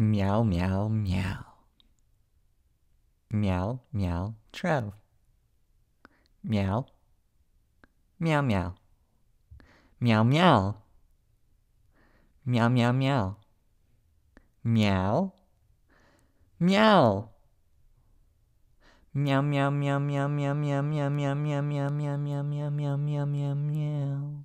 Meow, meow, meow. Meow, meow, Trev. Meow. Meow, meow. Meow, meow. Meow, meow, meow. Meow. Meow. Meow, meow, meow, meow, meow, meow, meow, meow, meow, meow, meow, meow, meow, meow, meow, meow.